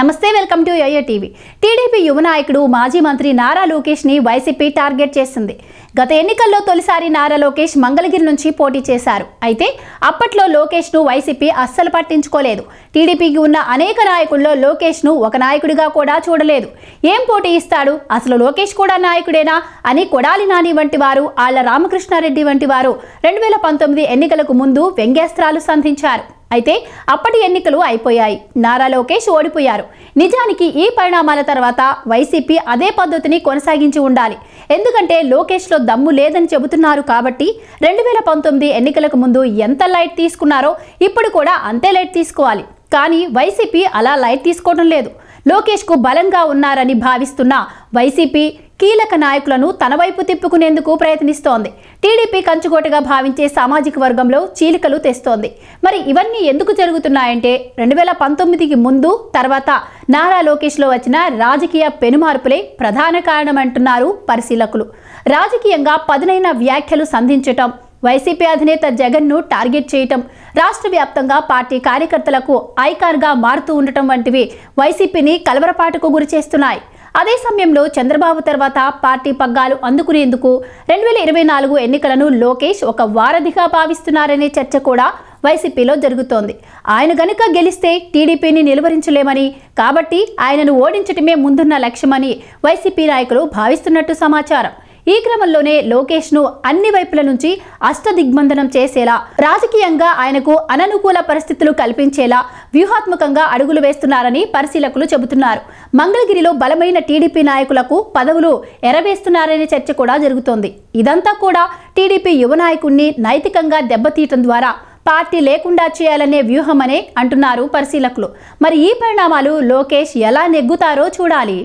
నమస్తే welcome to AA TV TDP యువ నాయకుడు మాజీ మంత్రి నారా లోకేష్ని వైసీపీ టార్గెట్ చేసింది గత ఎన్నికల్లో తొలిసారి నారా లోకేష్ మంగళగిరి నుంచి పోటీ చేశారు అయితే అప్పట్లో లోకేష్ను వైసీపీ అస్సలు పట్టించుకోలేదు టీడీపీకి ఉన్న అనేక నాయకుల్లో లోకేష్ను ఒక నాయకుడిగా కూడా చూడలేదు ఏం పోటీ ఇస్తాడు అసలు లోకేష్ కూడా నాయకుడేనా అని కొడాలి నాని వంటి వారు ఆళ్ల రామకృష్ణారెడ్డి వంటి వారు రెండు వేల పంతొమ్మిది ఎన్నికలకు ముందు వ్యంగ్యాస్త్రాలు సంధించారు అయితే అప్పటి ఎన్నికలు అయిపోయాయి నారా లోకేష్ ఓడిపోయారు నిజానికి ఈ పరిణామాల తర్వాత వైసీపీ అదే పద్ధతిని కొనసాగించి ఉండాలి ఎందుకంటే లోకేష్లో దమ్ము లేదని చెబుతున్నారు కాబట్టి రెండు వేల పంతొమ్మిది ఎన్నికలకు ముందు ఎంత లైట్ తీసుకున్నారో ఇప్పుడు కూడా అంతే లైట్ తీసుకోవాలి కానీ వైసీపీ అలా లైట్ తీసుకోవడం లేదు లోకేష్కు బలంగా ఉన్నారని భావిస్తున్న వైసీపీ కీలక నాయకులను తన వైపు తిప్పుకునేందుకు ప్రయత్నిస్తోంది టీడీపీ కంచుకోటగా భావించే సామాజిక వర్గంలో చీలికలు తెస్తోంది మరి ఇవన్నీ ఎందుకు జరుగుతున్నాయంటే రెండు వేల పంతొమ్మిదికి ముందు తర్వాత నారా లోకేష్లో వచ్చిన రాజకీయ పెనుమార్పులే ప్రధాన కారణమంటున్నారు పరిశీలకులు రాజకీయంగా పదునైన వ్యాఖ్యలు సంధించటం వైసీపీ అధినేత జగన్ను టార్గెట్ చేయటం రాష్ట్ర వ్యాప్తంగా పార్టీ కార్యకర్తలకు ఐకాన్గా మారుతూ ఉండటం వంటివి వైసీపీని కలవరపాటుకు గురిచేస్తున్నాయి అదే సమయంలో చంద్రబాబు తర్వాత పార్టీ పగ్గాలు అందుకునేందుకు రెండు వేల ఇరవై నాలుగు ఎన్నికలను లోకేష్ ఒక వారధిగా భావిస్తున్నారనే చర్చ కూడా వైసీపీలో జరుగుతోంది ఆయన గనుక గెలిస్తే టీడీపీని నిలువరించలేమని కాబట్టి ఆయనను ఓడించటమే ముందున్న లక్ష్యమని వైసీపీ నాయకులు భావిస్తున్నట్టు సమాచారం ఈ క్రమంలోనే లోకేష్ ను అన్ని వైపుల నుంచి అష్టదిగ్బంధనం చేసేలా రాజకీయంగా ఆయనకు అననుకూల పరిస్థితులు కల్పించేలా వ్యూహాత్మకంగా అడుగులు వేస్తున్నారని పరిశీలకులు చెబుతున్నారు మంగళగిరిలో బలమైన టీడీపీ నాయకులకు పదవులు ఎరవేస్తున్నారనే చర్చ కూడా జరుగుతోంది ఇదంతా కూడా టీడీపీ యువ నాయకుణ్ణి నైతికంగా దెబ్బతీయటం ద్వారా పార్టీ లేకుండా చేయాలనే వ్యూహమనే అంటున్నారు పరిశీలకులు మరి ఈ పరిణామాలు లోకేష్ ఎలా నెగ్గుతారో చూడాలి